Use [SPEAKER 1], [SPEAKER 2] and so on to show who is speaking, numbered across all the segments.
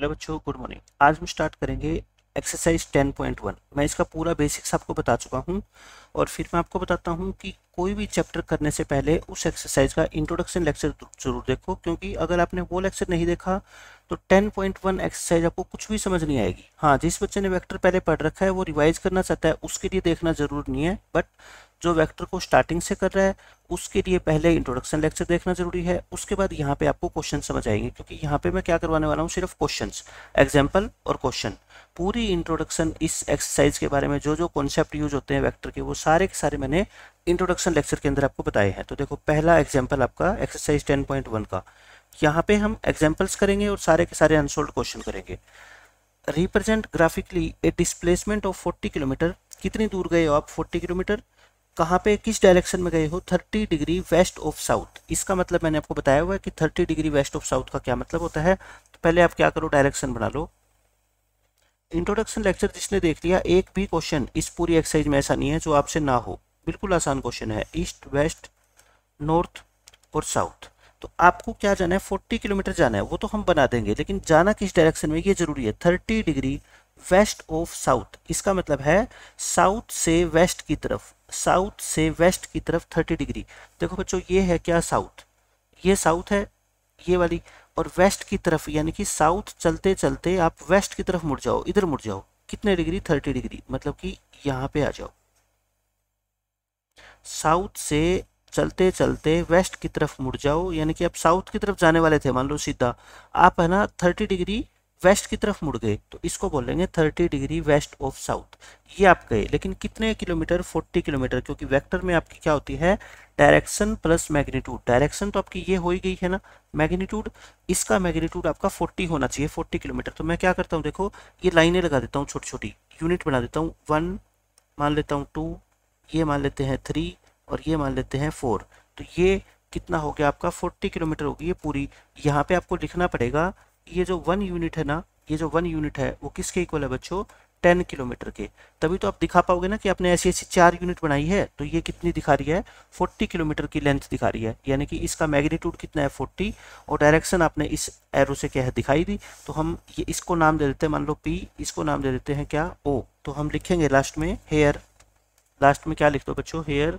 [SPEAKER 1] hello बच्चों good morning आज हम स्टार्ट करेंगे एक्सरसाइज 10.1 मैं इसका पूरा बेसिक्स आपको बता चुका हूँ और फिर मैं आपको बताता हूँ कि कोई भी चैप्टर करने से पहले उस एक्सरसाइज का इंट्रोडक्शन लेक्चर जरूर देखो क्योंकि अगर आपने वो लेक्चर नहीं देखा तो 10.1 एक्सरसाइज आपको कुछ भी समझ नहीं आएगी हाँ जिस बच्चे ने वैक्टर पहले पढ़ रखा है वो रिवाइज करना चाहता है उसके लिए देखना जरूर नहीं है बट जो वेक्टर को स्टार्टिंग से कर रहा है उसके लिए पहले इंट्रोडक्शन लेक्चर देखना जरूरी है उसके बाद यहाँ पे आपको क्वेश्चन समझ आएंगे क्योंकि यहाँ पे मैं क्या करवाने वाला हूँ सिर्फ क्वेश्चन एग्जाम्पल और क्वेश्चन पूरी इंट्रोडक्शन इस एक्सरसाइज के बारे में जो जो कॉन्सेप्ट यूज होते हैं वैक्टर के वो सारे के सारे मैंने इंट्रोडक्शन लेक्चर के अंदर आपको बताए हैं तो देखो पहला एग्जाम्पल आपका एक्सरसाइज टेन पॉइंट वन का यहाँ पे हम एग्जाम्पल्स करेंगे और सारे के सारे अनसोल्ड क्वेश्चन करेंगे represent graphically a displacement of 40 kilometre कितनी दूर गए हो आप 40 किलोमीटर कहाँ पे किस डायरेक्शन में गए हो 30 डिग्री वेस्ट ऑफ साउथ इसका मतलब मैंने आपको बताया हुआ है कि 30 डिग्री वेस्ट ऑफ साउथ का क्या मतलब होता है तो पहले आप क्या करो डायरेक्शन बना लो इंट्रोडक्शन लेक्चर जिसने देख लिया एक भी क्वेश्चन इस पूरी एक्सरसाइज में ऐसा नहीं है जो आपसे ना हो बिल्कुल आसान क्वेश्चन है ईस्ट वेस्ट नॉर्थ और साउथ तो आपको क्या जाना है 40 किलोमीटर जाना है वो तो हम बना देंगे लेकिन जाना किस डायरेक्शन में ये जरूरी है 30 डिग्री वेस्ट ऑफ साउथ इसका मतलब है साउथ से वेस्ट की तरफ साउथ से वेस्ट की तरफ 30 डिग्री देखो बच्चों ये है क्या साउथ ये साउथ है ये वाली और वेस्ट की तरफ यानी कि साउथ चलते चलते आप वेस्ट की तरफ मुड़ जाओ इधर मुड़ जाओ कितने डिग्री 30 डिग्री मतलब कि यहाँ पे आ जाओ साउथ से चलते चलते वेस्ट की तरफ मुड़ जाओ यानी कि आप साउथ की तरफ जाने वाले थे मान लो सीधा आप है ना थर्टी डिग्री वेस्ट की तरफ मुड़ गए तो इसको बोलेंगे thirty degree west of south ये आप गए लेकिन कितने किलोमीटर फोर्टी किलोमीटर क्योंकि वेक्टर में आपकी क्या होती है डायरेक्शन प्लस मैग्नीट्यूड डायरेक्शन तो आपकी ये हो ही गई है ना मैग्नीट्यूड इसका मैग्नीट्यूड आपका फोर्टी होना चाहिए फोर्टी किलोमीटर तो मैं क्या करता हूँ देखो ये लाइनें लगा देता हूँ छोटी छोटी यूनिट बना देता हूँ वन मान लेता हूँ टू ये मान लेते हैं थ्री और ये मान लेते हैं फोर तो ये कितना हो गया आपका फोर्टी किलोमीटर होगी ये पूरी यहाँ पे आपको लिखना पड़ेगा ये जो वन यूनिट है ना ये जो वन यूनिट है वो किसके इक्वल है बच्चों टेन किलोमीटर के तभी तो आप दिखा पाओगे ना कि आपने ऐसी ऐसी चार यूनिट बनाई है तो ये कितनी दिखा रही है फोर्टी किलोमीटर की लेंथ दिखा रही है यानी कि इसका मैग्नीट्यूड कितना है फोर्टी और डायरेक्शन आपने इस एरो से क्या है दिखाई दी तो हम ये इसको नाम दे देते हैं मान लो पी इसको नाम दे देते हैं क्या ओ तो हम लिखेंगे लास्ट में हेयर लास्ट में क्या लिख दो बच्चों हेयर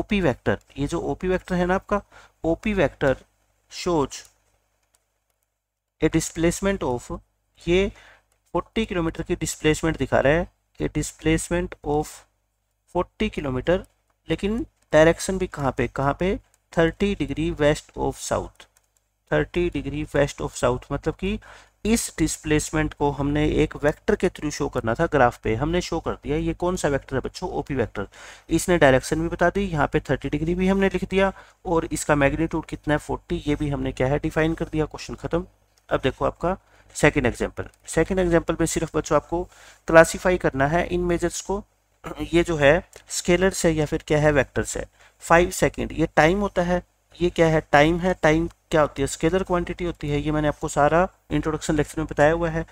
[SPEAKER 1] ओपी वैक्टर ये जो ओपी वैक्टर है ना आपका OP vector shows a displacement of ये 40 किलोमीटर की डिस्प्लेसमेंट दिखा रहा है ये डिस्प्लेसमेंट ऑफ 40 किलोमीटर लेकिन डायरेक्शन भी कहाँ पे कहाँ पे 30 degree west of south 30 degree west of south मतलब कि इस डिस्प्लेसमेंट को हमने एक वेक्टर के थ्रू शो करना था ग्राफ पे हमने शो कर दिया ये कौन सा वेक्टर है बच्चों ओपी वेक्टर इसने डायरेक्शन भी बता दी यहाँ पे 30 डिग्री भी हमने लिख दिया और इसका मैग्नीट्यूड कितना है 40 ये भी हमने क्या है डिफाइन कर दिया क्वेश्चन खत्म अब देखो आपका सेकेंड एग्जाम्पल सेकेंड एग्जाम्पल में सिर्फ बच्चों आपको क्लासीफाई करना है इन मेजर्स को ये जो है स्केलर्स है या फिर क्या है वैक्टर्स है फाइव सेकेंड ये टाइम होता है ये क्या है टाइम है टाइम क्या होती है स्केलर क्वांटिटी होती है ये मैंने आपको सारा इंट्रोडक्शन लेक्चर में बताया हुआ है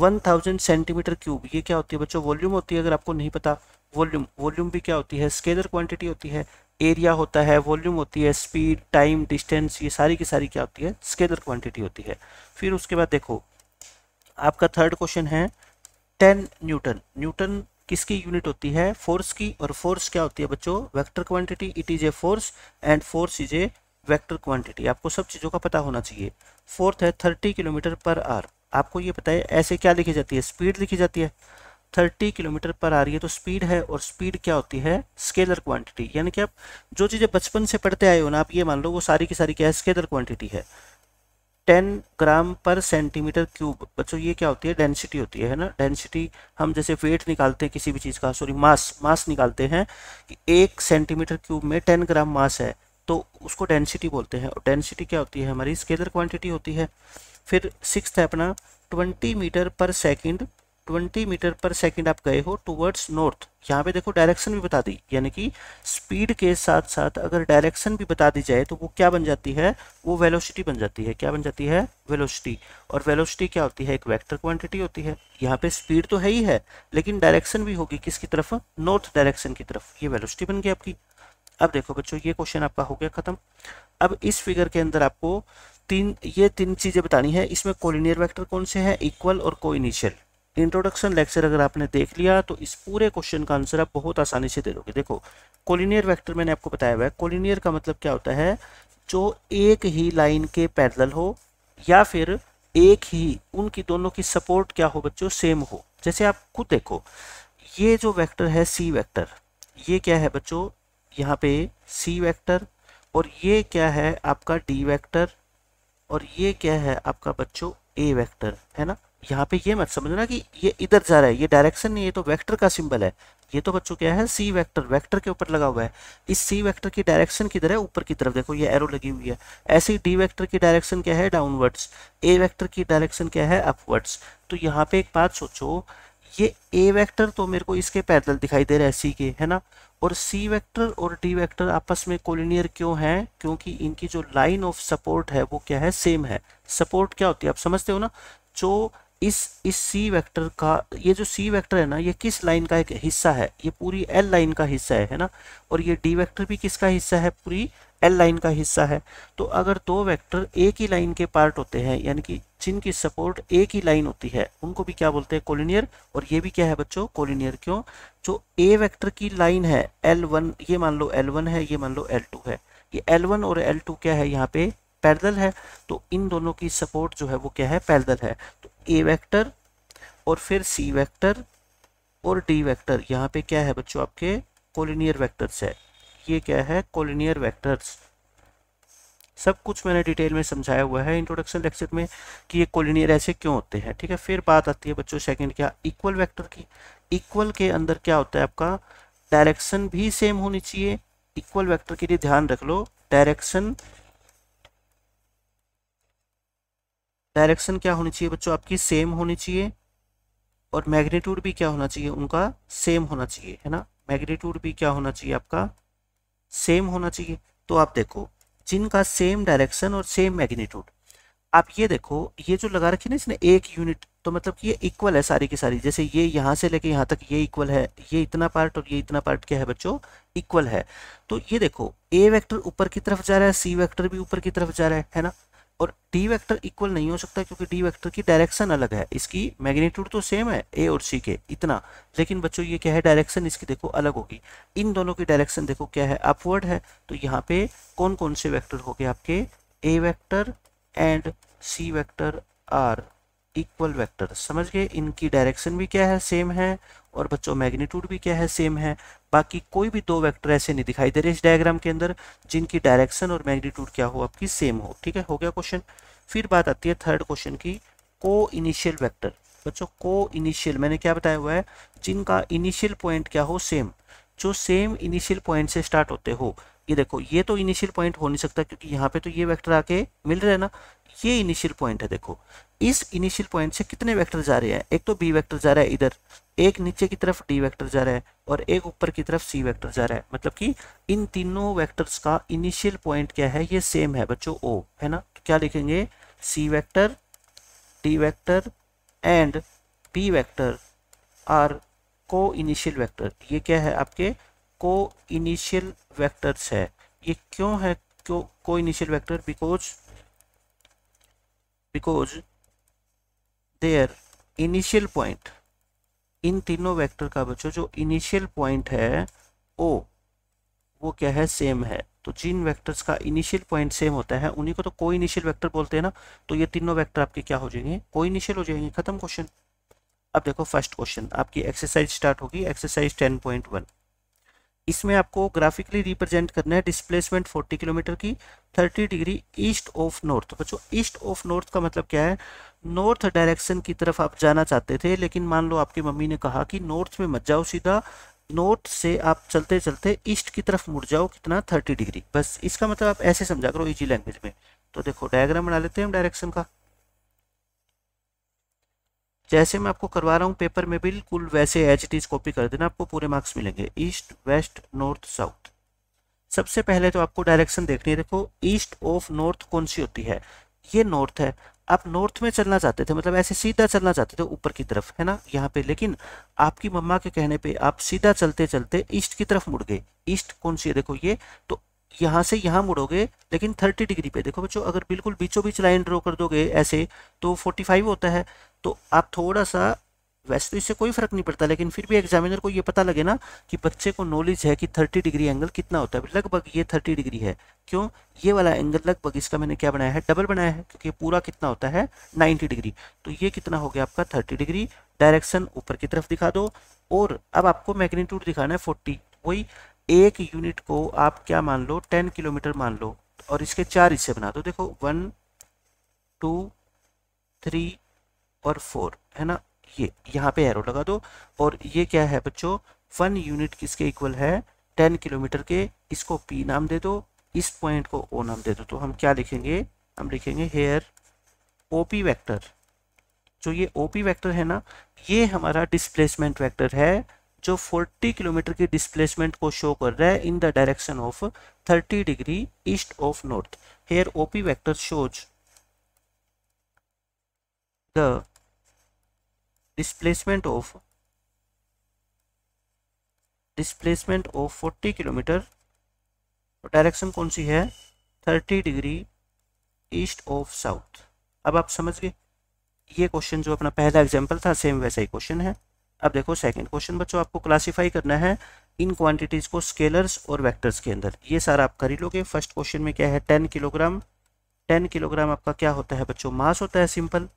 [SPEAKER 1] 1000 सेंटीमीटर क्यूब ये क्या होती है बच्चों वॉल्यूम होती है अगर आपको नहीं पता वॉल्यूम वॉल्यूम भी क्या होती है स्केलर क्वांटिटी होती है एरिया होता है वॉल्यूम होती है स्पीड टाइम डिस्टेंस ये सारी की सारी क्या होती है स्केलर क्वांटिटी होती है फिर उसके बाद देखो आपका थर्ड क्वेश्चन है टेन न्यूटन न्यूटन किसकी यूनिट होती है फोर्स की और फोर्स क्या होती है बच्चों vector quantity it is a force and force is a vector quantity आपको सब चीज़ों का पता होना चाहिए फोर्थ है थर्टी किलोमीटर पर आवर आपको ये पता है ऐसे क्या लिखी जाती है स्पीड लिखी जाती है 30 किलोमीटर पर आ रही है तो स्पीड है और स्पीड क्या होती है स्केलर क्वांटिटी यानी कि आप जो चीज़ें बचपन से पढ़ते आए हो ना आप ये मान लो वो सारी की सारी क्या है स्केलर क्वांटिटी है 10 ग्राम पर सेंटीमीटर क्यूब बच्चों ये क्या होती है डेंसिटी होती है ना डेंसिटी हम जैसे वेट निकालते हैं किसी भी चीज़ का सॉरी मास मास निकालते हैं कि एक सेंटीमीटर क्यूब में टेन ग्राम मास है तो उसको डेंसिटी बोलते हैं और डेंसिटी क्या होती है हमारी स्केलर क्वांटिटी होती है फिर सिक्स है अपना twenty metre per second 20 metre per second आप गए हो टूवर्ड्स नॉर्थ यहाँ पे देखो डायरेक्शन भी बता दी यानी कि स्पीड के साथ साथ अगर डायरेक्शन भी बता दी जाए तो वो क्या बन जाती है वो वेलोसिटी बन जाती है क्या बन जाती है वेलोसिटी और वेलोसिटी क्या होती है एक वेक्टर क्वांटिटी होती है यहाँ पे स्पीड तो है ही है लेकिन डायरेक्शन भी होगी किसकी तरफ नॉर्थ डायरेक्शन की तरफ ये वेलोसिटी बन गई आपकी अब देखो बच्चों ये क्वेश्चन आपका हो गया खत्म अब इस फिगर के अंदर आपको तीन ये तीन चीज़ें बतानी है इसमें कोलिनियर वैक्टर कौन से हैं इक्वल और इनिशियल इंट्रोडक्शन लेक्चर अगर आपने देख लिया तो इस पूरे क्वेश्चन का आंसर आप बहुत आसानी से दे दोगे देखो कोलिनियर वेक्टर मैंने आपको बताया हुआ है कोलिनियर का मतलब क्या होता है जो एक ही लाइन के पैरेलल हो या फिर एक ही उनकी दोनों की सपोर्ट क्या हो बच्चों सेम हो जैसे आप खुद देखो ये जो वैक्टर है सी वैक्टर ये क्या है बच्चों यहाँ पे सी वैक्टर और ये क्या है आपका डी वैक्टर और ये क्या है आपका बच्चों ए वैक्टर है ना यहाँ पे ये मत समझना कि ये इधर जा रहा है ये डायरेक्शन नहीं ये तो वेक्टर का सिंबल है ये तो बच्चों क्या है सी वेक्टर वेक्टर के ऊपर लगा हुआ है इस सी वेक्टर की डायरेक्शन किधर है ऊपर की तरफ देखो ये एरो लगी हुई है ऐसे ही डी वेक्टर की डायरेक्शन क्या है डाउनवर्ड्स ए वेक्टर की डायरेक्शन क्या है अपवर्ड्स तो यहाँ पे एक बात सोचो ये ए वेक्टर तो मेरे को इसके पैदल दिखाई दे रहा है सी के है ना और सी वेक्टर और डी वेक्टर आपस में कोलिनियर क्यों हैं क्योंकि इनकी जो लाइन ऑफ सपोर्ट है वो क्या है सेम है सपोर्ट क्या होती है आप समझते हो ना जो इस इस सी वेक्टर का ये जो सी वेक्टर है ना ये किस लाइन का एक हिस्सा है ये पूरी एल लाइन का हिस्सा है है ना और ये डी वेक्टर भी किसका हिस्सा है पूरी एल लाइन का हिस्सा है तो अगर दो वेक्टर एक ही लाइन के पार्ट होते हैं यानी कि जिनकी सपोर्ट एक ही लाइन होती है उनको भी क्या बोलते हैं कोलिनियर और ये भी क्या है बच्चों कोलिनियर क्यों जो ए वैक्टर की लाइन है एल वन ये मान लो एल वन है ये मान लो एल टू है ये एल वन और एल टू क्या है यहाँ पे पैदल है तो इन दोनों की सपोर्ट जो है वो क्या है पैदल है तो ए वेक्टर और फिर सी वेक्टर और डी वेक्टर यहाँ पे क्या है बच्चों आपके कोलिनियर वेक्टर्स है ये क्या है कोलिनियर वेक्टर्स सब कुछ मैंने डिटेल में समझाया हुआ है इंट्रोडक्शन लेक्चर में कि ये कोलिनियर ऐसे क्यों होते हैं ठीक है फिर बात आती है बच्चों सेकंड क्या इक्वल वेक्टर की इक्वल के अंदर क्या होता है आपका डायरेक्शन भी सेम होनी चाहिए इक्वल वेक्टर के लिए ध्यान रख लो डायरेक्शन डायरेक्शन क्या होनी चाहिए बच्चों आपकी सेम होनी चाहिए और मैग्नीट्यूड भी क्या होना चाहिए उनका सेम होना चाहिए है ना मैग्नीट्यूड भी क्या होना चाहिए आपका सेम होना चाहिए तो आप देखो जिनका सेम डायरेक्शन और सेम मैग्नीट्यूड आप ये देखो ये जो लगा रखी ना इसने एक यूनिट तो मतलब कि ये इक्वल है सारी की सारी जैसे ये यहाँ से लेके यहाँ तक ये इक्वल है ये इतना पार्ट और ये इतना पार्ट क्या है बच्चों इक्वल है तो ये देखो ए वेक्टर ऊपर की तरफ जा रहा है सी वेक्टर भी ऊपर की तरफ जा रहा है है ना और डी वेक्टर इक्वल नहीं हो सकता क्योंकि डी वेक्टर की डायरेक्शन अलग है इसकी मैग्नीट्यूड तो सेम है ए और सी के इतना लेकिन बच्चों ये क्या है डायरेक्शन इसकी देखो अलग होगी इन दोनों की डायरेक्शन देखो क्या है अपवर्ड है तो यहाँ पे कौन कौन से वैक्टर हो गए आपके A vector and C vector are equal vector समझ गए इनकी डायरेक्शन भी क्या है सेम है और बच्चों मैग्नीट्यूड भी क्या है सेम है बाकी कोई भी दो वेक्टर ऐसे नहीं दिखाई दे रहे इस डायग्राम के अंदर जिनकी डायरेक्शन और मैग्नीट्यूड क्या हो आपकी सेम हो ठीक है हो गया क्वेश्चन फिर बात आती है थर्ड क्वेश्चन की को इनिशियल वैक्टर बच्चों को इनिशियल मैंने क्या बताया हुआ है जिनका इनिशियल पॉइंट क्या हो सेम जो सेम इनिशियल पॉइंट से स्टार्ट होते हो ये देखो ये तो इनिशियल पॉइंट हो नहीं सकता क्योंकि यहाँ पे तो ये वेक्टर आके मिल रहे हैं ना ये इनिशियल पॉइंट है देखो इस इनिशियल पॉइंट से कितने वेक्टर जा रहे हैं एक तो बी वेक्टर जा रहा है इधर एक नीचे की तरफ डी वेक्टर जा रहा है और एक ऊपर की तरफ सी वेक्टर जा रहा है मतलब कि इन तीनों वेक्टर्स का इनिशियल पॉइंट क्या है ये सेम है बच्चों ओ है ना तो क्या लिखेंगे C vector D vector and B vector are coinitial vector ये क्या है आपके को इनिशियल वैक्टर्स है ये क्यों है क्यों coinitial vector because because there initial point इन तीनों वेक्टर का बच्चों जो इनिशियल पॉइंट है ओ वो क्या है सेम है तो जिन वेक्टर्स का इनिशियल पॉइंट सेम होता है उन्हीं को तो कोई इनिशियल वेक्टर बोलते हैं ना तो ये तीनों वेक्टर आपके क्या हो जाएंगे कोई इनिशियल हो जाएंगे खत्म क्वेश्चन अब देखो फर्स्ट क्वेश्चन आपकी एक्सरसाइज स्टार्ट होगी एक्सरसाइज टेन पॉइंट वन इसमें आपको ग्राफिकली रिप्रेजेंट करना है डिस्प्लेसमेंट 40 किलोमीटर की 30 डिग्री ईस्ट ऑफ नॉर्थ बच्चों ईस्ट ऑफ नॉर्थ का मतलब क्या है नॉर्थ डायरेक्शन की तरफ आप जाना चाहते थे लेकिन मान लो आपकी मम्मी ने कहा कि नॉर्थ में मत जाओ सीधा नॉर्थ से आप चलते चलते ईस्ट की तरफ मुड़ जाओ कितना 30 डिग्री बस इसका मतलब आप ऐसे समझा करो इजी लैंग्वेज में तो देखो डायग्राम बना लेते हैं हम डायरेक्शन का जैसे मैं आपको करवा रहा हूँ पेपर में बिल्कुल वैसे एच कॉपी कर देना आपको पूरे मार्क्स मिलेंगे ईस्ट वेस्ट नॉर्थ साउथ सबसे पहले तो आपको डायरेक्शन देखनी है देखो ईस्ट ऑफ नॉर्थ कौन सी होती है ये नॉर्थ है आप नॉर्थ में चलना चाहते थे मतलब ऐसे सीधा चलना चाहते थे ऊपर की तरफ है ना यहाँ पे लेकिन आपकी मम्मा के कहने पे आप सीधा चलते चलते ईस्ट की तरफ मुड़ गए ईस्ट कौन सी है देखो ये तो यहाँ से यहाँ मुड़ोगे लेकिन थर्टी डिग्री पे देखो बच्चों अगर बिल्कुल बीचों बीच लाइन ड्रॉ कर दोगे ऐसे तो फोर्टी फाइव होता है तो आप थोड़ा सा वैसे तो इससे कोई फ़र्क नहीं पड़ता लेकिन फिर भी एग्जामिनर को ये पता लगे ना कि बच्चे को नॉलेज है कि थर्टी डिग्री एंगल कितना होता है लगभग ये थर्टी डिग्री है क्यों ये वाला एंगल लगभग इसका मैंने क्या बनाया है डबल बनाया है क्योंकि पूरा कितना होता है नाइन्टी डिग्री तो ये कितना हो गया आपका थर्टी डिग्री डायरेक्शन ऊपर की तरफ दिखा दो और अब आपको मैग्नीट्यूड दिखाना है फोर्टी वही एक यूनिट को आप क्या मान लो टेन किलोमीटर मान लो और इसके चार हिस्से बना दो देखो वन टू थ्री और फोर है ना ये यहाँ पे एरो लगा दो और ये क्या है बच्चों वन यूनिट किसके इक्वल है टेन किलोमीटर के इसको पी नाम दे दो इस पॉइंट को ओ नाम दे दो तो हम क्या लिखेंगे हम लिखेंगे हेयर ओ पी वैक्टर जो ये ओ पी वैक्टर है ना ये हमारा डिस्प्लेसमेंट वैक्टर है जो 40 किलोमीटर के डिस्प्लेसमेंट को शो कर रहा है in the direction of 30 degree east of north here O P vector shows the displacement of displacement of 40 kilometre तो डायरेक्शन कौन सी है 30 डिग्री ईस्ट ऑफ साउथ अब आप समझ गए ये क्वेश्चन जो अपना पहला एग्जाम्पल था सेम वैसा ही क्वेश्चन है अब देखो सेकंड क्वेश्चन बच्चों आपको क्लासिफाई करना है इन क्वांटिटीज़ को स्केलर्स और वेक्टर्स के अंदर ये सारा आप कर ही लोगे फर्स्ट क्वेश्चन में क्या है टेन किलोग्राम टेन किलोग्राम आपका क्या होता है बच्चों मास होता है सिंपल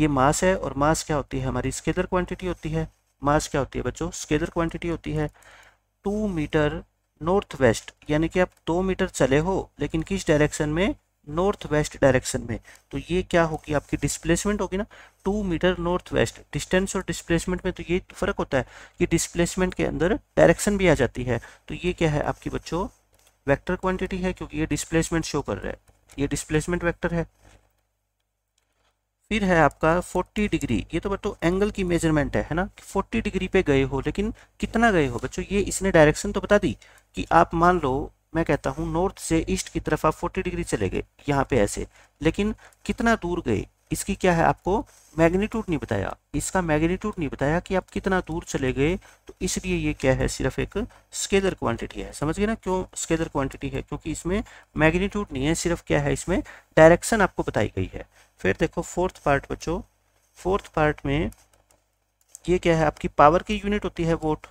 [SPEAKER 1] ये मास है और मास क्या होती है हमारी स्केलर क्वांटिटी होती है मास क्या होती है बच्चों स्केलर क्वांटिटी होती है टू मीटर नॉर्थ वेस्ट यानी कि आप दो मीटर चले हो लेकिन किस डायरेक्शन में नॉर्थ वेस्ट डायरेक्शन में तो ये क्या होगी आपकी डिस्प्लेसमेंट होगी ना two metre north west distance और डिस्प्लेसमेंट में तो ये फर्क होता है कि डिस्प्लेसमेंट के अंदर डायरेक्शन भी आ जाती है तो ये क्या है आपकी बच्चों वेक्टर क्वांटिटी है क्योंकि ये डिस्प्लेसमेंट शो कर रहा है ये डिस्प्लेसमेंट वेक्टर है फिर है आपका 40 डिग्री ये तो बच्चों एंगल की मेजरमेंट है है ना कि 40 डिग्री पे गए हो लेकिन कितना गए हो बच्चों ये इसने डायरेक्शन तो बता दी कि आप मान लो मैं कहता हूँ नॉर्थ से ईस्ट की तरफ आप 40 डिग्री चले गए यहाँ पे ऐसे लेकिन कितना दूर गए इसकी क्या है आपको मैग्नीट्यूड नहीं बताया इसका मैग्नीट्यूड नहीं बताया कि आप कितना दूर चले गए तो इसलिए ये क्या है सिर्फ एक स्केलर क्वांटिटी है समझ गए ना क्यों स्केलर क्वांटिटी है क्योंकि इसमें मैग्नीट्यूड नहीं है सिर्फ क्या है इसमें डायरेक्शन आपको बताई गई है फिर देखो फोर्थ पार्ट बच्चों फोर्थ पार्ट में ये क्या है आपकी पावर की यूनिट होती है वोट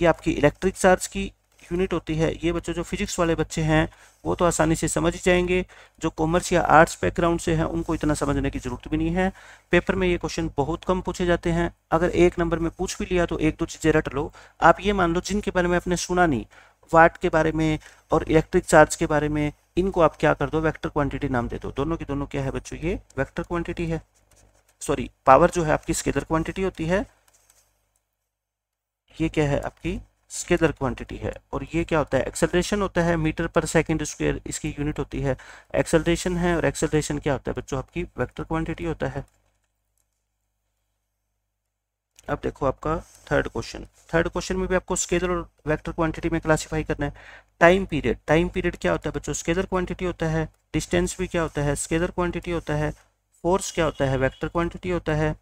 [SPEAKER 1] ये आपकी इलेक्ट्रिक चार्ज की यूनिट होती है ये बच्चों जो फिजिक्स वाले बच्चे हैं वो तो आसानी से समझ ही जाएंगे जो कॉमर्स या आर्ट्स बैकग्राउंड से हैं उनको इतना समझने की ज़रूरत भी नहीं है पेपर में ये क्वेश्चन बहुत कम पूछे जाते हैं अगर एक नंबर में पूछ भी लिया तो एक दो चीज़ें रट लो आप ये मान लो जिनके बारे में आपने सुना नहीं वाट के बारे में और इलेक्ट्रिक चार्ज के बारे में इनको आप क्या कर दो वैक्टर क्वान्टिटी नाम दे दो दोनों की दोनों क्या है बच्चों ये वैक्टर क्वान्टिटी है सॉरी पावर जो है आपकी स्केलर क्वान्टिटी होती है ये क्या है आपकी स्केलर क्वांटिटी है और ये क्या होता है एक्सेलरेशन होता है मीटर पर सेकंड स्क्वायर इसकी यूनिट होती है एक्सेलरेशन है और एक्सेलरेशन क्या होता है बच्चों आपकी वेक्टर क्वांटिटी होता है अब देखो आपका थर्ड क्वेश्चन थर्ड क्वेश्चन में भी आपको स्केलर और वेक्टर क्वांटिटी में क्लासिफाई करना है टाइम पीरियड टाइम पीरियड क्या होता है बच्चों स्केलर क्वांटिटी होता है डिस्टेंस भी क्या होता है स्केलर क्वांटिटी होता है फोर्स क्या होता है वेक्टर क्वांटिटी होता है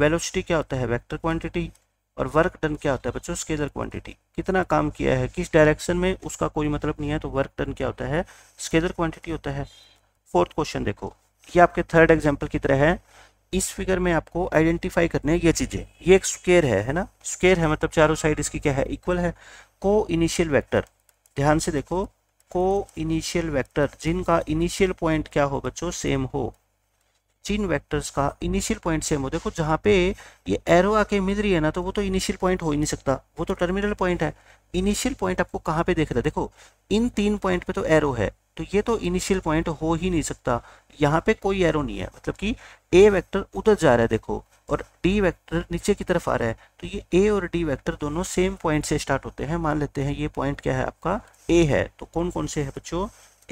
[SPEAKER 1] वेलोसिटी क्या होता है वेक्टर क्वांटिटी और वर्क टन क्या होता है बच्चों स्केलर क्वांटिटी कितना काम किया है किस डायरेक्शन में उसका कोई मतलब नहीं है तो वर्क टन क्या होता है स्केलर क्वांटिटी होता है फोर्थ क्वेश्चन देखो ये आपके थर्ड एग्जाम्पल की तरह है इस फिगर में आपको आइडेंटिफाई करने ये चीज़ें ये एक स्केयर है है ना स्केयर है मतलब चारों साइड इसकी क्या है इक्वल है को इनिशियल वैक्टर ध्यान से देखो को इनिशियल वैक्टर जिनका इनिशियल पॉइंट क्या हो बच्चों सेम हो चीन वेक्टर्स का इनिशियल पॉइंट सेम हो देखो जहाँ पे ये एरो आके मिल रही है ना तो वो तो इनिशियल पॉइंट हो ही नहीं सकता वो तो टर्मिनल पॉइंट है इनिशियल पॉइंट आपको कहाँ पे देख रहा है देखो इन तीन पॉइंट पे तो एरो है तो ये तो इनिशियल पॉइंट हो ही नहीं सकता यहाँ पे कोई एरो नहीं है मतलब कि ए वैक्टर उधर जा रहा है देखो और डी वैक्टर नीचे की तरफ आ रहा है तो ये ए और डी वैक्टर दोनों सेम पॉइंट से स्टार्ट होते हैं मान लेते हैं ये पॉइंट क्या है आपका ए है तो कौन कौन से है बच्चों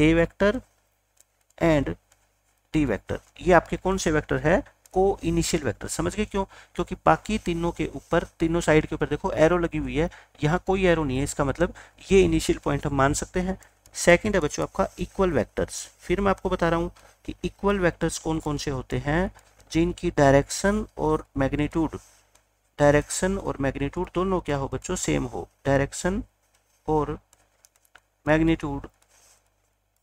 [SPEAKER 1] A vector and T vector ये आपके कौन से वेक्टर है को इनिशियल वेक्टर समझ गए क्यों क्योंकि बाकी तीनों के ऊपर तीनों साइड के ऊपर देखो एरो लगी हुई है यहाँ कोई एरो नहीं है इसका मतलब ये इनिशियल पॉइंट हम मान सकते हैं सेकेंड है बच्चों आपका इक्वल वैक्टर्स फिर मैं आपको बता रहा हूँ कि इक्वल वैक्टर्स कौन कौन से होते हैं जिनकी डायरेक्शन और मैग्नीट्यूड डायरेक्शन और मैग्नीट्यूड दोनों क्या हो बच्चों सेम हो डायरेक्शन और मैग्नीट्यूड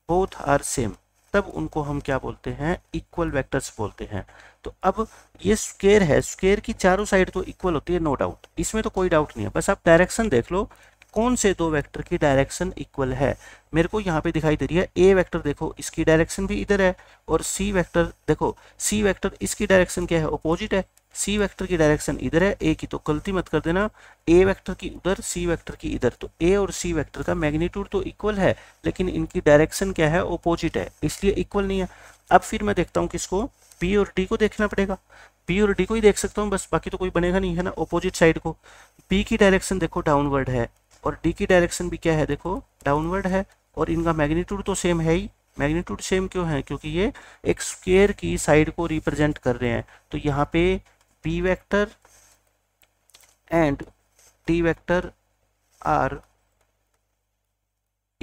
[SPEAKER 1] बोथ आर सेम तब उनको हम क्या बोलते हैं इक्वल वेक्टर्स बोलते हैं तो अब ये स्केयर है स्केयर की चारों साइड तो इक्वल होती है नो डाउट इसमें तो कोई डाउट नहीं है बस आप डायरेक्शन देख लो कौन से दो वेक्टर की डायरेक्शन इक्वल है मेरे को यहाँ पे दिखाई दे रही है ए वेक्टर देखो इसकी डायरेक्शन भी इधर है और सी वेक्टर देखो सी वेक्टर इसकी डायरेक्शन क्या है अपोजिट है सी वेक्टर की डायरेक्शन इधर है ए की तो गलती मत कर देना ए वेक्टर की उधर सी वेक्टर की इधर तो ए और सी वेक्टर का मैग्नीट्यूड तो इक्वल है लेकिन इनकी डायरेक्शन क्या है अपोजिट है इसलिए इक्वल नहीं है अब फिर मैं देखता हूँ किसको बी और डी को देखना पड़ेगा बी और डी को ही देख सकता हूँ बस बाकी तो कोई बनेगा नहीं है ना अपोजिट साइड को बी की डायरेक्शन देखो डाउनवर्ड है और डी की डायरेक्शन भी क्या है देखो डाउनवर्ड है और इनका मैग्नीट्यूड तो सेम है ही मैग्नीट्यूड सेम क्यों है क्योंकि ये एक स्क्वेयर की साइड को रिप्रेजेंट कर रहे हैं तो यहाँ पे B vector and T vector are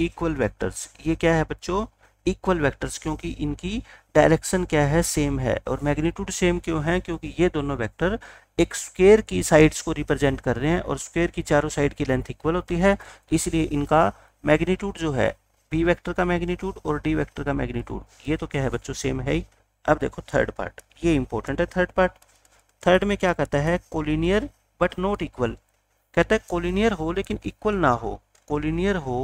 [SPEAKER 1] equal vectors ये क्या है बच्चों इक्वल वेक्टर्स क्योंकि इनकी डायरेक्शन क्या है सेम है और मैग्नीट्यूड सेम क्यों है क्योंकि ये दोनों वेक्टर एक स्क्वेयर की साइड्स को रिप्रेजेंट कर रहे हैं और स्क्वेयर की चारों साइड की लेंथ इक्वल होती है इसलिए इनका मैग्नीट्यूड जो है बी वैक्टर का मैग्नीट्यूड और डी वैक्टर का मैग्नीट्यूड ये तो क्या है बच्चों सेम है ही अब देखो थर्ड पार्ट ये इंपॉर्टेंट है थर्ड पार्ट थर्ड में क्या कहता है कोलिनियर बट नॉट इक्वल कहता है कोलिनियर हो लेकिन इक्वल ना हो कोलिनियर हो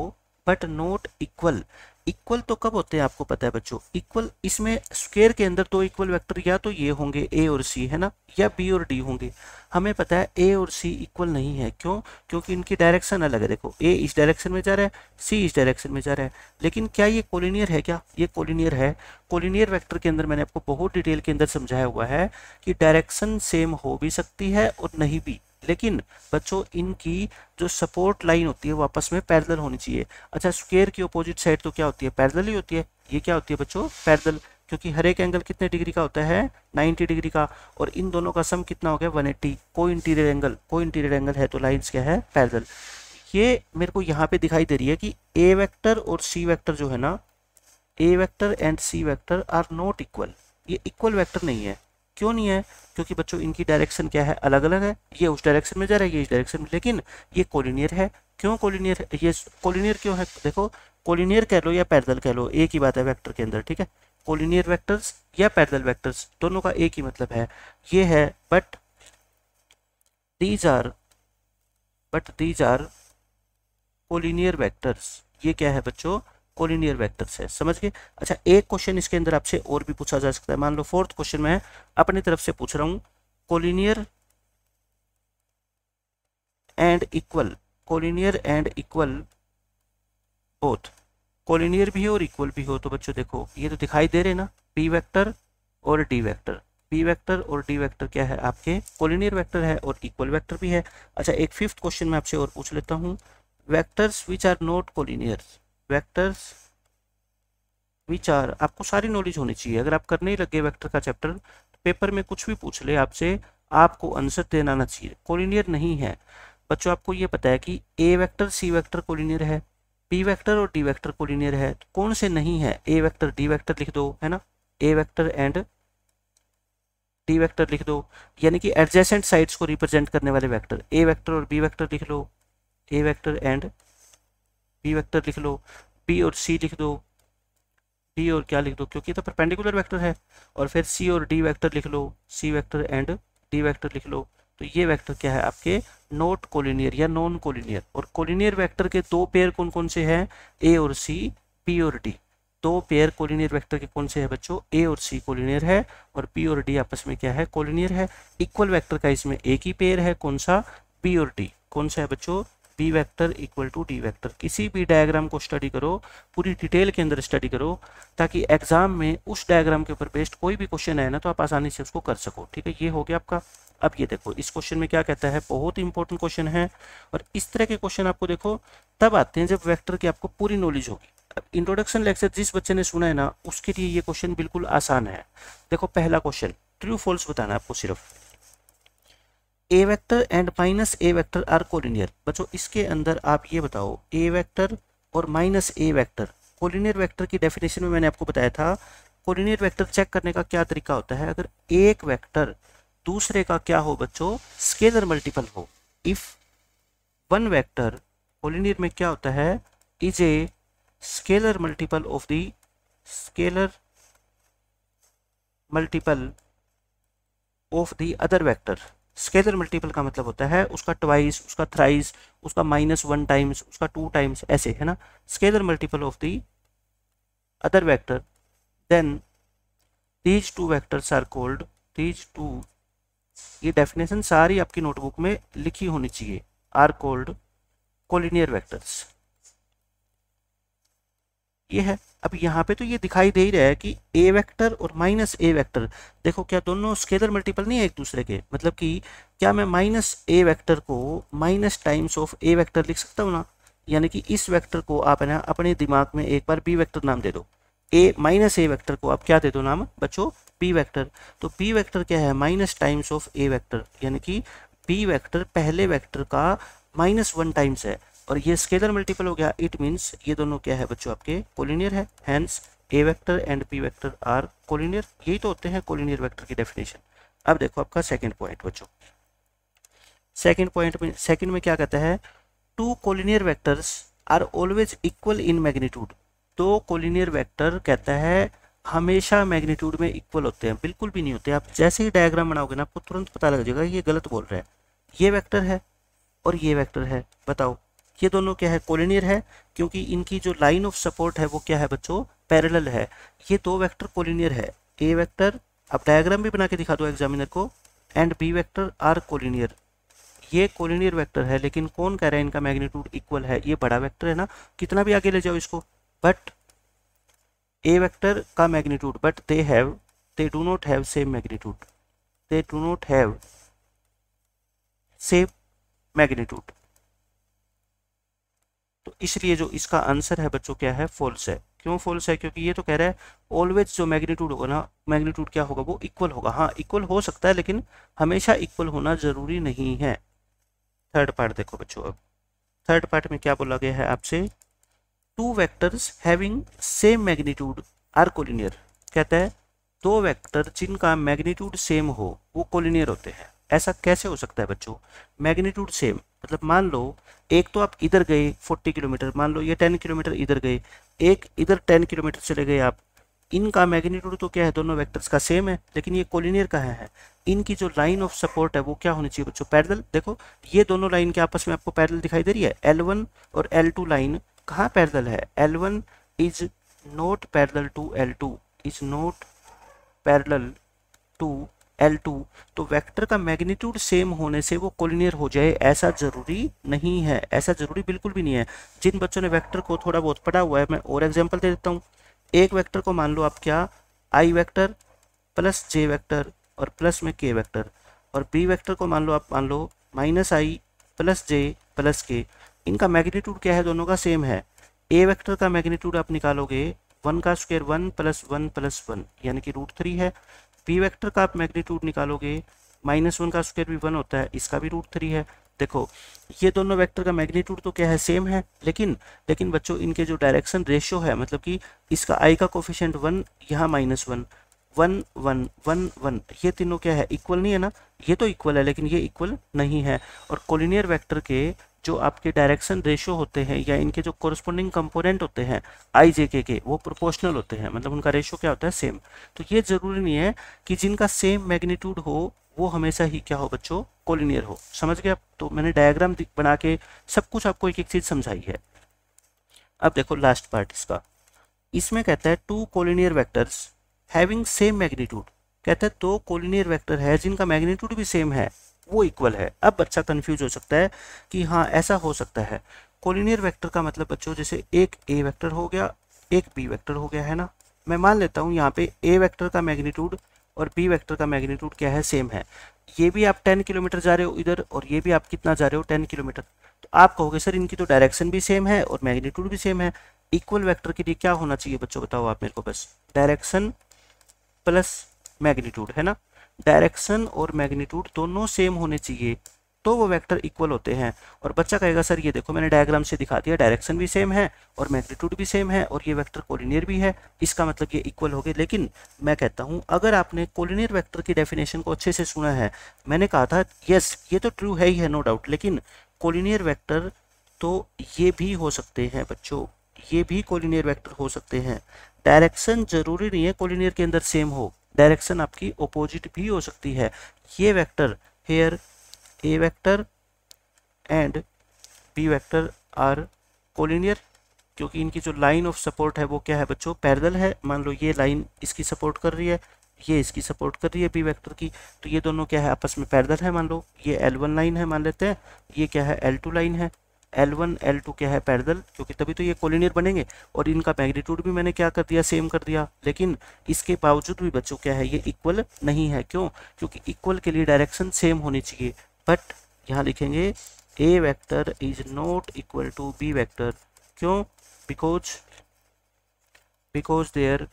[SPEAKER 1] बट नॉट इक्वल इक्वल तो कब होते हैं आपको पता है बच्चों इक्वल इसमें स्क्वेयर के अंदर तो इक्वल वेक्टर या तो ये होंगे ए और सी है ना या बी और डी होंगे हमें पता है ए और सी इक्वल नहीं है क्यों क्योंकि इनकी डायरेक्शन अलग है देखो ए इस डायरेक्शन में जा रहा है सी इस डायरेक्शन में जा रहा है लेकिन क्या ये कोलिनियर है क्या ये कोलिनियर है कोलिनियर वैक्टर के अंदर मैंने आपको बहुत डिटेल के अंदर समझाया हुआ है कि डायरेक्शन सेम हो भी सकती है और नहीं भी लेकिन बच्चों इनकी जो सपोर्ट लाइन होती है वो आपस में पैरेलल होनी चाहिए अच्छा स्क्वेयर की अपोजिट साइड तो क्या होती है पैरेलल ही होती है ये क्या होती है बच्चों पैरेलल क्योंकि हर एक एंगल कितने डिग्री का होता है 90 डिग्री का और इन दोनों का सम कितना हो गया 180 कोई इंटीरियर एंगल कोई इंटीरियर एंगल है तो लाइन्स क्या है पैरेलल ये मेरे को यहाँ पे दिखाई दे रही है कि ए वैक्टर और सी वैक्टर जो है ना A vector and C vector are not equal ये इक्वल वैक्टर नहीं है क्यों नहीं है क्योंकि बच्चों इनकी डायरेक्शन क्या है अलग अलग है ये उस डायरेक्शन में जा रहा है ये इस डायरेक्शन में लेकिन ये कोलिनियर है क्यों कोलिनियर ये कोलिनियर क्यों है देखो कोलिनियर कह लो या पैदल कह लो एक ही बात है वैक्टर के अंदर ठीक है कोलिनियर वैक्टर्स या पैदल वैक्टर्स दोनों का एक ही मतलब है ये है but these are but these are collinear vectors ये क्या है बच्चों कोलिनियर वैक्टर्स है समझ गए अच्छा एक क्वेश्चन इसके अंदर आपसे और भी पूछा जा सकता है मान लो फोर्थ क्वेश्चन में अपनी तरफ से पूछ रहा हूँ collinear and equal collinear and equal both collinear भी हो और इक्वल भी हो तो बच्चों देखो ये तो दिखाई दे रहे ना पी वैक्टर और डी वैक्टर पी वेक्टर और डी वेक्टर क्या है आपके कोलिनियर वेक्टर है और इक्वल वेक्टर भी है अच्छा एक फिफ्थ क्वेश्चन मैं आपसे और पूछ लेता हूँ vectors which are not collinears vectors which are आपको सारी नॉलेज होनी चाहिए अगर आप करने ही लगे वेक्टर का चैप्टर तो पेपर में कुछ भी पूछ ले आपसे आपको आंसर देना ना चाहिए कोलिनियर नहीं है बच्चों आपको ये पता है कि A vector C vector collinear है बी वेक्टर और डी वेक्टर कोलिनियर है तो कौन से नहीं है ए वेक्टर डी वेक्टर लिख दो है ना A vector and D vector लिख दो यानी कि एडजेसेंट साइड्स को रिप्रेजेंट करने वाले वेक्टर ए वेक्टर और बी वेक्टर लिख लो A vector and P vector लिख लो पी और सी लिख दो डी और क्या लिख दो क्योंकि तो परपेंडिकुलर वैक्टर है और फिर सी और डी वैक्टर लिख लो C vector and D vector लिख लो तो ये वेक्टर क्या है आपके नोट कोलिनियर या नॉन कोलिनियर और कोलिनियर वेक्टर के दो पेयर कौन कौन से हैं ए और सी पी और डी दो पेयर कोलिनियर वेक्टर के कौन से हैं बच्चों ए और सी कोलिनियर है और पी और डी आपस में क्या है कोलिनियर है इक्वल वेक्टर का इसमें एक ही पेयर है कौन सा पी और डी कौन सा है बच्चों B vector equal to D vector किसी भी डायग्राम को स्टडी करो पूरी डिटेल के अंदर स्टडी करो ताकि एग्जाम में उस डायग्राम के ऊपर बेस्ड कोई भी क्वेश्चन आए ना तो आप आसानी से उसको कर सको ठीक है ये हो गया आपका अब ये देखो इस क्वेश्चन में क्या कहता है बहुत इंपॉर्टेंट क्वेश्चन है और इस तरह के क्वेश्चन आपको देखो तब आते हैं जब वैक्टर की आपको पूरी नॉलेज होगी अब इंट्रोडक्शन लेक्चर जिस बच्चे ने सुना है ना उसके लिए ये क्वेश्चन बिल्कुल आसान है देखो पहला क्वेश्चन ट्रू फॉल्स बताना आपको सिर्फ A vector and minus A vector are collinear बच्चों इसके अंदर आप ये बताओ ए वेक्टर और minus A vector collinear vector की डेफिनेशन में मैंने आपको बताया था कोलिनियर वेक्टर चेक करने का क्या तरीका होता है अगर एक वेक्टर दूसरे का क्या हो बच्चों स्केलर मल्टीपल हो इफ वन वेक्टर कोलिनियर में क्या होता है is a scalar multiple of the scalar multiple of the other vector scalar multiple का मतलब होता है उसका ट्वाइस उसका थ्राइस उसका माइनस वन टाइम्स उसका टू टाइम्स ऐसे है ना scalar multiple of the other vector then these two vectors are called these two ये डेफिनेशन सारी आपकी नोटबुक में लिखी होनी चाहिए आर कोल्ड कोलिनियर वैक्टर्स ये है अब यहाँ पे तो ये दिखाई दे ही रहा है कि ए वेक्टर और माइनस ए वेक्टर देखो क्या दोनों स्केलर मल्टीपल नहीं है एक दूसरे के मतलब कि क्या मैं माइनस ए वेक्टर को minus times of A vector लिख सकता हूँ ना यानी कि इस वेक्टर को आप है ना अपने दिमाग में एक बार बी वैक्टर नाम दे दो ए माइनस ए वैक्टर को आप क्या दे दो नाम बच्चों पी वैक्टर तो पी वैक्टर क्या है minus times of A vector यानी कि पी वैक्टर पहले वैक्टर का माइनस वन टाइम्स है और ये स्केलर मल्टीपल हो गया इट मीन्स ये दोनों क्या है बच्चों आपके कोलिनियर है hence A vector and P vector are collinear यही तो होते हैं कोलिनियर वेक्टर की डेफिनेशन अब देखो आपका सेकंड पॉइंट बच्चों सेकंड पॉइंट में सेकंड में क्या कहता है two collinear vectors are always equal in magnitude दो कोलिनियर वैक्टर कहता है हमेशा मैग्नीट्यूड में इक्वल होते हैं बिल्कुल भी नहीं होते आप जैसे ही डायग्राम बनाओगे ना आपको तुरंत पता लग जाएगा ये गलत बोल रहा है ये वैक्टर है और ये वैक्टर है बताओ ये दोनों क्या है कोलिनियर है क्योंकि इनकी जो लाइन ऑफ सपोर्ट है वो क्या है बच्चों पैरेलल है ये दो वेक्टर कोलिनियर है ए वेक्टर आप डायग्राम भी बना के दिखा दो एग्जामिनर को and B vector are collinear ये कोलिनियर वेक्टर है लेकिन कौन कह रहा है इनका मैग्नीट्यूड इक्वल है ये बड़ा वेक्टर है ना कितना भी आगे ले जाओ इसको बट ए वेक्टर का magnitude but they have they do not have same magnitude they do not have same magnitude इसलिए जो इसका आंसर है बच्चों क्या है फॉल्स है क्यों फॉल्स है क्योंकि ये तो कह रहा है ऑलवेज जो मैग्नीट्यूड होगा ना मैग्नीट्यूड क्या होगा वो इक्वल होगा हाँ इक्वल हो सकता है लेकिन हमेशा इक्वल होना जरूरी नहीं है थर्ड पार्ट देखो बच्चों अब थर्ड पार्ट में क्या बोला गया है आपसे two vectors having same magnitude are collinear कहता है दो वैक्टर जिनका मैग्नीट्यूड सेम हो वो कोलिनियर होते हैं ऐसा कैसे हो सकता है बच्चों मैग्नीट्यूड सेम मतलब मान लो एक तो आप इधर गए 40 किलोमीटर मान लो ये 10 किलोमीटर इधर गए एक इधर 10 किलोमीटर चले गए आप इनका मैग्नीट्यूड तो क्या है दोनों वेक्टर्स का सेम है लेकिन ये कोलिनियर का है, है इनकी जो लाइन ऑफ सपोर्ट है वो क्या होनी चाहिए बच्चों पैदल देखो ये दोनों लाइन के आपस में आपको पैदल दिखाई दे रही है एल और एल लाइन कहाँ पैरल है L is not parallel to L is not parallel to L two तो वेक्टर का मैग्नीट्यूड सेम होने से वो कोलिनियर हो जाए ऐसा ज़रूरी नहीं है ऐसा ज़रूरी बिल्कुल भी नहीं है जिन बच्चों ने वेक्टर को थोड़ा बहुत पढ़ा हुआ है मैं और एग्जाम्पल दे देता हूँ एक वेक्टर को मान लो आप क्या I vector plus J vector और प्लस में के वैक्टर और बी वैक्टर को मान लो आप मान लो minus I plus J plus K इनका मैग्नीट्यूड क्या है दोनों का सेम है ए वेक्टर का मैग्नीट्यूड आप निकालोगे वन का square one plus one plus one यानी कि रूट थ्री है पी वेक्टर का आप मैग्नीट्यूड निकालोगे माइनस वन का स्क्वायर भी वन होता है इसका भी रूट थ्री है देखो ये दोनों वेक्टर का मैग्नीट्यूड तो क्या है सेम है लेकिन लेकिन बच्चों इनके जो डायरेक्शन रेशियो है मतलब कि इसका आई का कोफिशेंट वन यहाँ minus one one one one one ये तीनों क्या है इक्वल नहीं है ना ये तो इक्वल है लेकिन ये इक्वल नहीं है और कोलिनियर वेक्टर के जो आपके डायरेक्शन रेशो होते हैं या इनके जो कोरस्पोंडिंग कंपोनेंट होते हैं आई जे के के वो प्रोपोर्शनल होते हैं मतलब उनका रेशो क्या होता है सेम तो ये ज़रूरी नहीं है कि जिनका सेम मैग्नीट्यूड हो वो हमेशा ही क्या हो बच्चों कोलिनियर हो समझ गए आप तो मैंने डायग्राम बना के सब कुछ आपको एक एक चीज़ समझाई है अब देखो लास्ट पार्ट इसका इसमें कहता है two collinear vectors having same magnitude कहता है दो कोलिनियर वेक्टर है जिनका मैग्नीट्यूड भी सेम है वो इक्वल है अब बच्चा कन्फ्यूज हो सकता है कि हाँ ऐसा हो सकता है कोलिनियर वैक्टर का मतलब बच्चों जैसे एक ए वैक्टर हो गया एक बी वैक्टर हो गया है ना मैं मान लेता हूँ यहाँ पे ए वैक्टर का मैग्नीट्यूड और बी वैक्टर का मैग्नीट्यूड क्या है सेम है ये भी आप 10 किलोमीटर जा रहे हो इधर और ये भी आप कितना जा रहे हो 10 किलोमीटर तो आप कहोगे सर इनकी तो डायरेक्शन भी सेम है और मैग्नीट्यूड भी सेम है इक्वल वेक्टर के लिए क्या होना चाहिए बच्चों बताओ आप मेरे को बस डायरेक्शन प्लस मैग्नीट्यूड है ना डायरेक्शन और मैग्नीट्यूड दोनों सेम होने चाहिए तो वो वेक्टर इक्वल होते हैं और बच्चा कहेगा सर ये देखो मैंने डायग्राम से दिखा दिया डायरेक्शन भी सेम है और मैग्नीट्यूड भी सेम है और ये वेक्टर कोलिनियर भी है इसका मतलब ये इक्वल हो गए लेकिन मैं कहता हूँ अगर आपने कोलिनियर वेक्टर की डेफिनेशन को अच्छे से सुना है मैंने कहा था यस ये तो ट्रू है ही है नो डाउट लेकिन कोलिनियर वैक्टर तो ये भी हो सकते हैं बच्चों ये भी कोलिनियर वैक्टर हो सकते हैं डायरेक्शन जरूरी नहीं है कोलिनियर के अंदर सेम हो डायरेक्शन आपकी ओपोजिट भी हो सकती है ये vector here A vector and B vector are collinear क्योंकि इनकी जो लाइन ऑफ सपोर्ट है वो क्या है बच्चों पैरेलल है मान लो ये लाइन इसकी सपोर्ट कर रही है ये इसकी सपोर्ट कर रही है बी वेक्टर की तो ये दोनों क्या है आपस में पैरेलल है मान लो ये एल वन लाइन है मान लेते हैं ये क्या है एल टू लाइन है L1 L2 क्या है पैरेलल क्योंकि तभी तो ये कोलिनियर बनेंगे और इनका मैग्नीट्यूड भी मैंने क्या कर दिया सेम कर दिया लेकिन इसके बावजूद भी बच्चों क्या है ये इक्वल नहीं है क्यों क्योंकि इक्वल के लिए डायरेक्शन सेम होनी चाहिए बट यहाँ लिखेंगे A vector is not equal to B vector क्यों because because their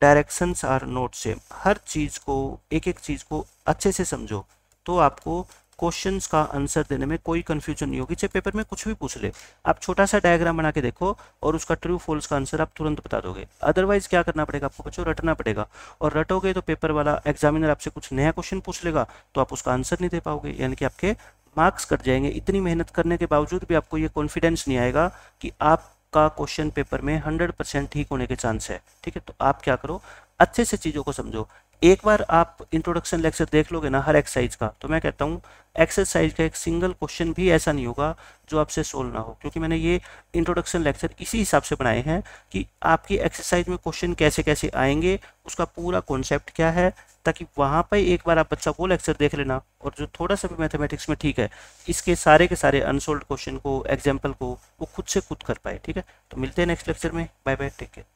[SPEAKER 1] directions are not same हर चीज़ को एक एक चीज़ को अच्छे से समझो तो आपको क्वेश्चन का आंसर देने में कोई कन्फ्यूजन नहीं होगी चाहे पेपर में कुछ भी पूछ ले आप छोटा सा डायग्राम बना के देखो और उसका ट्रू फॉल्स का आंसर आप तुरंत बता दोगे अदरवाइज क्या करना पड़ेगा आपको बच्चों रटना पड़ेगा और रटोगे तो पेपर वाला एग्जामिनर आपसे कुछ नया क्वेश्चन पूछ लेगा तो आप उसका आंसर नहीं दे पाओगे यानी कि आपके मार्क्स कट जाएंगे इतनी मेहनत करने के बावजूद भी आपको ये कॉन्फिडेंस नहीं आएगा कि आपका क्वेश्चन पेपर में हंड्रेड ठीक होने के चांस है ठीक है तो आप क्या करो अच्छे से चीज़ों को समझो एक बार आप इंट्रोडक्शन लेक्चर देख लोगे ना हर एक्सरसाइज का तो मैं कहता हूँ एक्सरसाइज का एक सिंगल क्वेश्चन भी ऐसा नहीं होगा जो आपसे सोल्व ना हो क्योंकि मैंने ये इंट्रोडक्शन लेक्चर इसी हिसाब से बनाए हैं कि आपकी एक्सरसाइज में क्वेश्चन कैसे कैसे आएंगे उसका पूरा कॉन्सेप्ट क्या है ताकि वहाँ पर एक बार आप बच्चा वो लेक्चर देख लेना और जो थोड़ा सा भी मैथमेटिक्स में ठीक है इसके सारे के सारे अनसोल्व क्वेश्चन को एग्जाम्पल को वो खुद से खुद कर पाए ठीक है तो मिलते हैं नेक्स्ट लेक्चर में बाय बाय टेक केयर